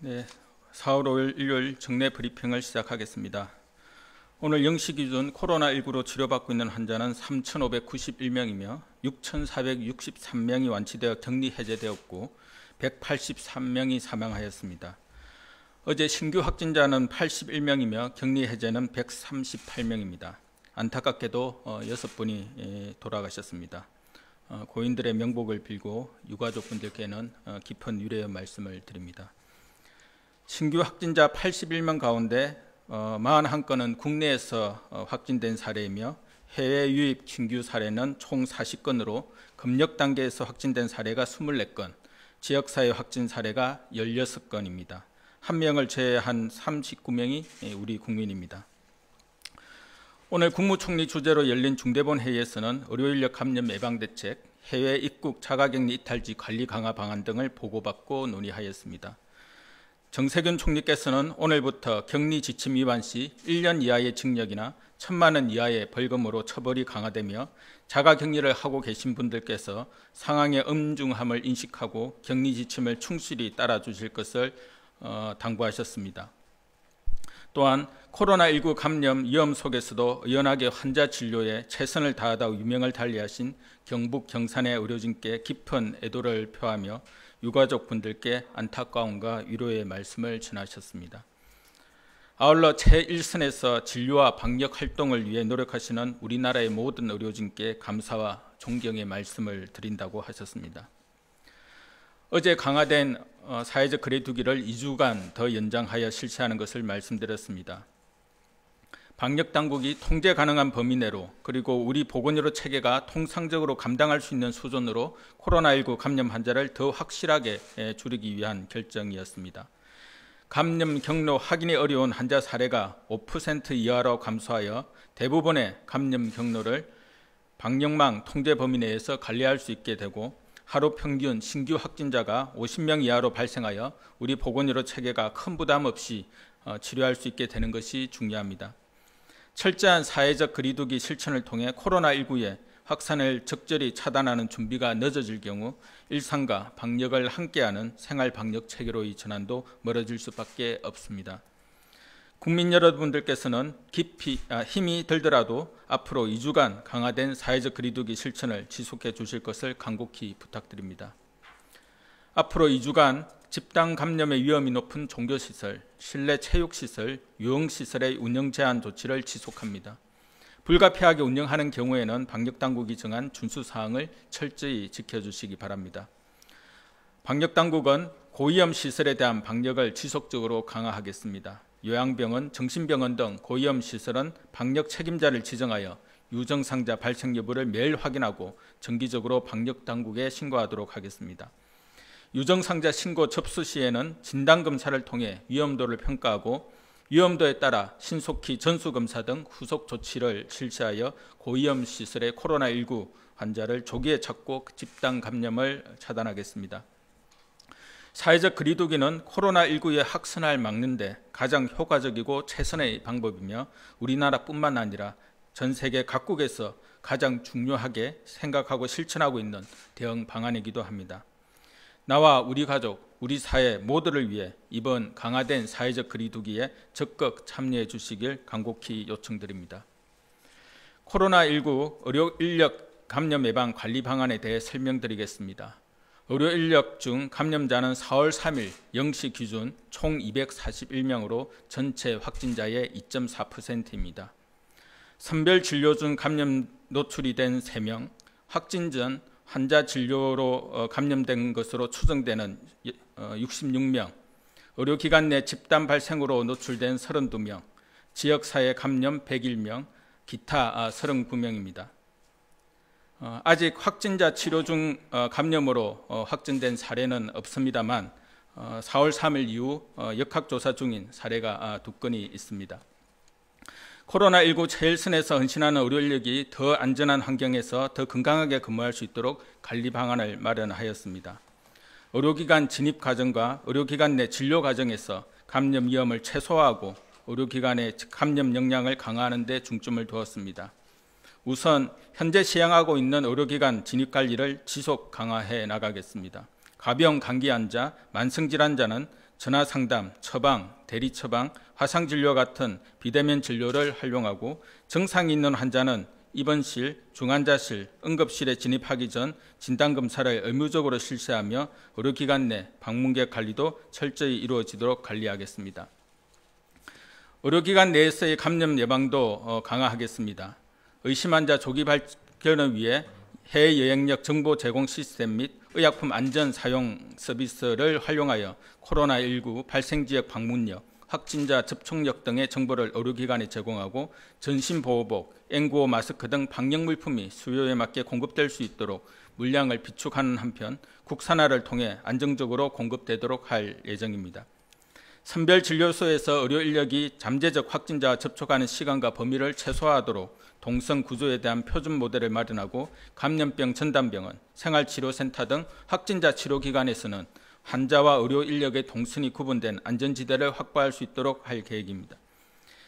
네, 4월 5일 일요일 정례 브리핑을 시작하겠습니다. 오늘 영시 기준 코로나19로 치료받고 있는 환자는 3,591명이며 6,463명이 완치되어 격리 해제되었고 183명이 사망하였습니다. 어제 신규 확진자는 81명이며 격리 해제는 138명입니다. 안타깝게도 6분이 어, 예, 돌아가셨습니다. 어, 고인들의 명복을 빌고 유가족분들께는 어, 깊은 유례의 말씀을 드립니다. 신규 확진자 81명 가운데 41건은 어, 국내에서 어, 확진된 사례이며 해외 유입 신규 사례는 총 40건으로 검역 단계에서 확진된 사례가 24건, 지역사회 확진 사례가 16건입니다. 한 명을 제외한 39명이 예, 우리 국민입니다. 오늘 국무총리 주재로 열린 중대본 회의에서는 의료인력 감염 예방 대책, 해외 입국 자가격리 이탈지 관리 강화 방안 등을 보고받고 논의하였습니다. 정세균 총리께서는 오늘부터 격리 지침 위반 시 1년 이하의 징역이나 1천만 원 이하의 벌금으로 처벌이 강화되며 자가 격리를 하고 계신 분들께서 상황의 엄중함을 인식하고 격리 지침을 충실히 따라주실 것을 어, 당부하셨습니다. 또한 코로나19 감염 위험 속에서도 연하게 환자 진료에 최선을 다하다 유명을 달리하신 경북 경산의 의료진께 깊은 애도를 표하며 유가족 분들께 안타까움과 위로의 말씀을 전하셨습니다. 아울러 제1선에서 진료와 방역 활동을 위해 노력하시는 우리나라의 모든 의료진께 감사와 존경의 말씀을 드린다고 하셨습니다. 어제 강화된 어, 사회적 거리두기를 2주간 더 연장하여 실시하는 것을 말씀드렸습니다. 방역 당국이 통제 가능한 범위 내로 그리고 우리 보건의료 체계가 통상적으로 감당할 수 있는 수준으로 코로나19 감염 환자를 더 확실하게 줄이기 위한 결정이었습니다. 감염 경로 확인이 어려운 환자 사례가 5% 이하로 감소하여 대부분의 감염 경로를 방역망 통제 범위 내에서 관리할 수 있게 되고 하루 평균 신규 확진자가 50명 이하로 발생하여 우리 보건의료 체계가 큰 부담 없이 어, 치료할 수 있게 되는 것이 중요합니다. 철저한 사회적 거리두기 실천을 통해 코로나19의 확산을 적절히 차단하는 준비가 늦어질 경우 일상과 방역을 함께하는 생활 방역 체계로의 전환도 멀어질 수밖에 없습니다. 국민 여러분들께서는 깊이 아, 힘이 들더라도 앞으로 2주간 강화된 사회적 거리두기 실천을 지속해 주실 것을 간곡히 부탁드립니다. 앞으로 2주간 집단 감염의 위험이 높은 종교시설, 실내 체육시설, 유흥시설의 운영 제한 조치를 지속합니다. 불가피하게 운영하는 경우에는 방역당국이 정한 준수사항을 철저히 지켜주시기 바랍니다. 방역당국은 고위험 시설에 대한 방역을 지속적으로 강화하겠습니다. 요양병원, 정신병원 등 고위험 시설은 방역 책임자를 지정하여 유증상자 발생 여부를 매일 확인하고 정기적으로 방역 당국에 신고하도록 하겠습니다. 유정상자 신고 접수 시에는 진단검사를 통해 위험도를 평가하고 위험도에 따라 신속히 전수검사 등 후속 조치를 실시하여 고위험 시설의 코로나19 환자를 조기에 찾고 그 집단 감염을 차단하겠습니다. 사회적 그리두기는 코로나19의 확산을 막는데 가장 효과적이고 최선의 방법이며 우리나라뿐만 아니라 전 세계 각국에서 가장 중요하게 생각하고 실천하고 있는 대응 방안이기도 합니다. 나와 우리 가족, 우리 사회 모두를 위해 이번 강화된 사회적 거리두기에 적극 참여해 주시길 간곡히 요청드립니다. 코로나19 의료 인력 감염 예방 관리 방안에 대해 설명드리겠습니다. 의료 인력 중 감염자는 4월 3일 0시 기준 총 241명으로 전체 확진자의 2.4%입니다. 선별 진료 중 감염 노출이 된 3명, 확진 전 환자 진료로 어, 감염된 것으로 추정되는 66명, 어, 의료기관 내 집단 발생으로 노출된 32명, 지역사회 감염 101명, 기타 39명입니다. 아, 어, 아직 확진자 치료 중 감염으로 확진된 사례는 없습니다만 4월 3일 이후 역학조사 중인 사례가 아, 두 건이 있습니다. 코로나19 제일선에서 헌신하는 의료인력이 더 안전한 환경에서 더 건강하게 근무할 수 있도록 관리 방안을 마련하였습니다. 의료기관 진입 과정과 의료기관 내 진료 과정에서 감염 위험을 최소화하고 의료기관의 감염 역량을 강화하는 데 중점을 두었습니다. 우선 현재 시행하고 있는 의료기관 진입 관리를 지속 강화해 나가겠습니다. 가벼운 감기 환자, 만성질환자는 전화 상담, 처방, 대리 처방, 화상 진료 같은 비대면 진료를 활용하고 증상이 있는 환자는 입원실, 중환자실, 응급실에 진입하기 전 진단 검사를 의무적으로 실시하며 의료기관 내 방문객 관리도 철저히 이루어지도록 관리하겠습니다. 의료기관 내에서의 감염 예방도 어, 강화하겠습니다. 의심 환자 조기 발견을 위해 해외 여행력 정보 제공 시스템 및 의약품 안전 사용 서비스를 활용하여 코로나19 발생 지역 방문력, 확진자 접촉력 등의 정보를 의료기관에 제공하고 전신보호복, 앵구호 마스크 등 방역 물품이 수요에 맞게 공급될 수 있도록 물량을 비축하는 한편 국산화를 통해 안정적으로 공급되도록 할 예정입니다. 선별진료소에서 의료 인력이 잠재적 확진자와 접촉하는 시간과 범위를 최소화하도록 동성 구조에 대한 표준 모델을 마련하고 감염병 전담병원, 생활치료센터 등 확진자 치료기관에서는 환자와 의료 인력의 동선이 구분된 안전지대를 확보할 수 있도록 할 계획입니다.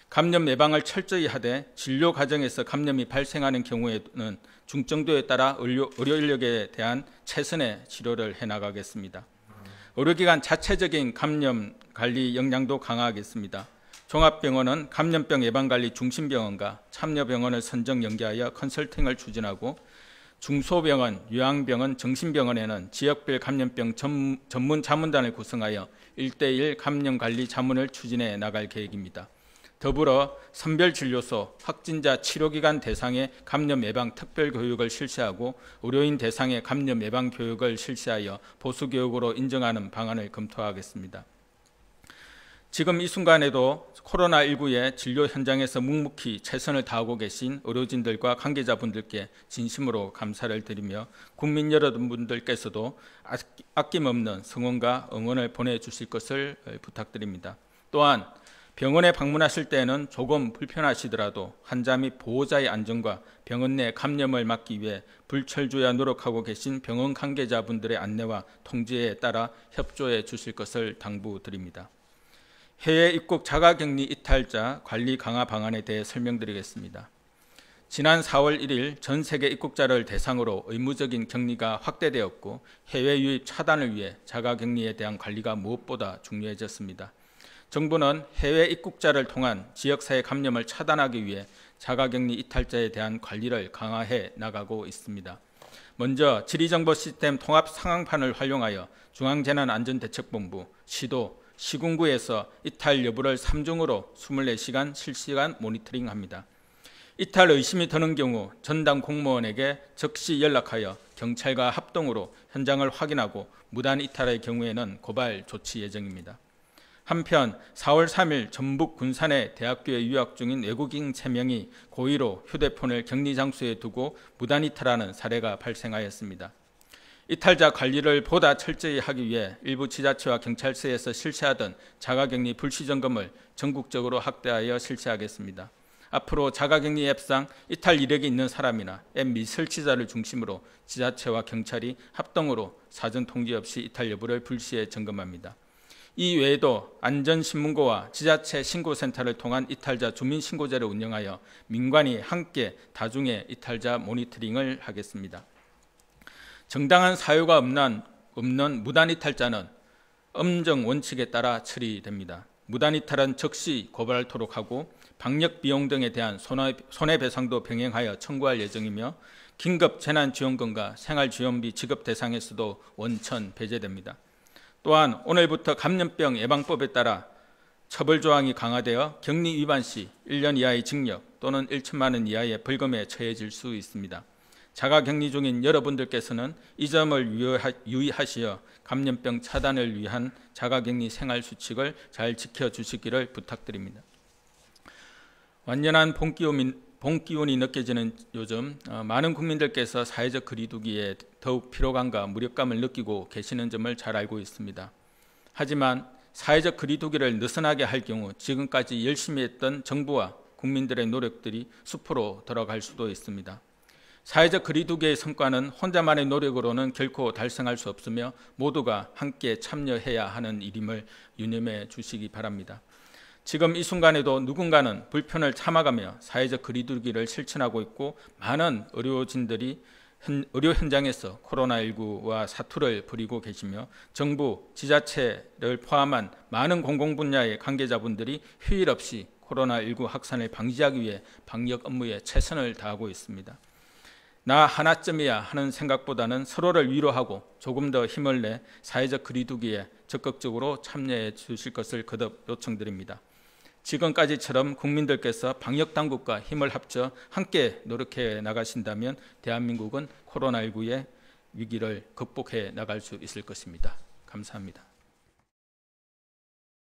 감염 예방을 철저히 하되 진료 과정에서 감염이 발생하는 경우에는 중증도에 따라 의료, 의료 인력에 대한 최선의 치료를 해나가겠습니다. 의료기관 자체적인 감염 관리 역량도 강화하겠습니다. 종합병원은 감염병 예방관리 중심병원과 참여병원을 선정 연계하여 컨설팅을 추진하고 중소병원, 요양병원, 정신병원에는 지역별 감염병 전문 자문단을 구성하여 일대일 감염관리 자문을 추진해 나갈 계획입니다. 더불어 선별진료소, 확진자 치료기간 대상의 감염 예방 특별교육을 실시하고 의료인 대상의 감염 예방 교육을 실시하여 보수교육으로 인정하는 방안을 검토하겠습니다. 지금 이 순간에도 코로나19의 진료 현장에서 묵묵히 최선을 다하고 계신 의료진들과 관계자분들께 진심으로 감사를 드리며 국민 여러분들께서도 아낌없는 성원과 응원을 보내주실 것을 부탁드립니다. 또한 병원에 방문하실 때에는 조금 불편하시더라도 환자 및 보호자의 안전과 병원 내 감염을 막기 위해 불철주야 노력하고 계신 병원 관계자분들의 안내와 통지에 따라 협조해 주실 것을 당부드립니다. 해외 입국 자가격리 이탈자 관리 강화 방안에 대해 설명드리겠습니다. 지난 4월 1일 전 세계 입국자를 대상으로 의무적인 격리가 확대되었고 해외 유입 차단을 위해 자가격리에 대한 관리가 무엇보다 중요해졌습니다. 정부는 해외 입국자를 통한 지역사회 감염을 차단하기 위해 자가격리 이탈자에 대한 관리를 강화해 나가고 있습니다. 먼저 지리정보 시스템 통합 상황판을 활용하여 중앙재난안전대책본부, 시도, 시군구에서 이탈 여부를 3중으로 24시간 실시간 모니터링합니다. 이탈 의심이 드는 경우 전당 공무원에게 즉시 연락하여 경찰과 합동으로 현장을 확인하고 무단 이탈의 경우에는 고발 조치 예정입니다. 한편 4월 3일 전북 군산의 대학교에 유학 중인 외국인 3명이 고의로 휴대폰을 격리 장소에 두고 무단 이탈하는 사례가 발생하였습니다. 이탈자 관리를 보다 철저히 하기 위해 일부 지자체와 경찰서에서 실시하던 자가격리 불시점검을 전국적으로 확대하여 실시하겠습니다. 앞으로 자가격리 앱상 이탈 이력이 있는 사람이나 앱 미설치자를 중심으로 지자체와 경찰이 합동으로 사전 통지 없이 이탈 여부를 불시에 점검합니다. 이 외에도 안전신문고와 지자체 신고센터를 통한 이탈자 주민신고제를 운영하여 민관이 함께 다중의 이탈자 모니터링을 하겠습니다. 정당한 사유가 없는, 없는 무단이탈자는 엄정 원칙에 따라 처리됩니다. 무단이탈은 즉시 고발토록 하고 방역 비용 등에 대한 손해, 배상도 병행하여 청구할 예정이며 긴급 재난지원금과 생활지원비 지급 대상에서도 원천 배제됩니다. 또한 오늘부터 감염병 예방법에 따라 처벌 조항이 강화되어 격리 위반 시 1년 이하의 징역 또는 1천만 원 이하의 벌금에 처해질 수 있습니다. 자가 격리 중인 여러분들께서는 이 점을 유의하시어 감염병 차단을 위한 자가 격리 생활 수칙을 잘 지켜 주시기를 부탁드립니다. 완연한 봄 기온이, 느껴지는 요즘 어, 많은 국민들께서 사회적 거리두기에 더욱 피로감과 무력감을 느끼고 계시는 점을 잘 알고 있습니다. 하지만 사회적 거리두기를 느슨하게 할 경우 지금까지 열심히 했던 정부와 국민들의 노력들이 수포로 들어갈 수도 있습니다. 사회적 거리두기의 성과는 혼자만의 노력으로는 결코 달성할 수 없으며 모두가 함께 참여해야 하는 일임을 유념해 주시기 바랍니다. 지금 이 순간에도 누군가는 불편을 참아가며 사회적 거리두기를 실천하고 있고 많은 의료진들이 의료 현장에서 코로나19와 사투를 벌이고 계시며 정부, 지자체를 포함한 많은 공공 분야의 관계자분들이 휴일 없이 코로나19 확산을 방지하기 위해 방역 업무에 최선을 다하고 있습니다. 나 하나쯤이야 하는 생각보다는 서로를 위로하고 조금 더 힘을 내 사회적 거리두기에 적극적으로 참여해 주실 것을 거듭 요청드립니다. 지금까지처럼 국민들께서 방역 당국과 힘을 합쳐 함께 노력해 나가신다면 대한민국은 코로나19의 위기를 극복해 나갈 수 있을 것입니다. 감사합니다.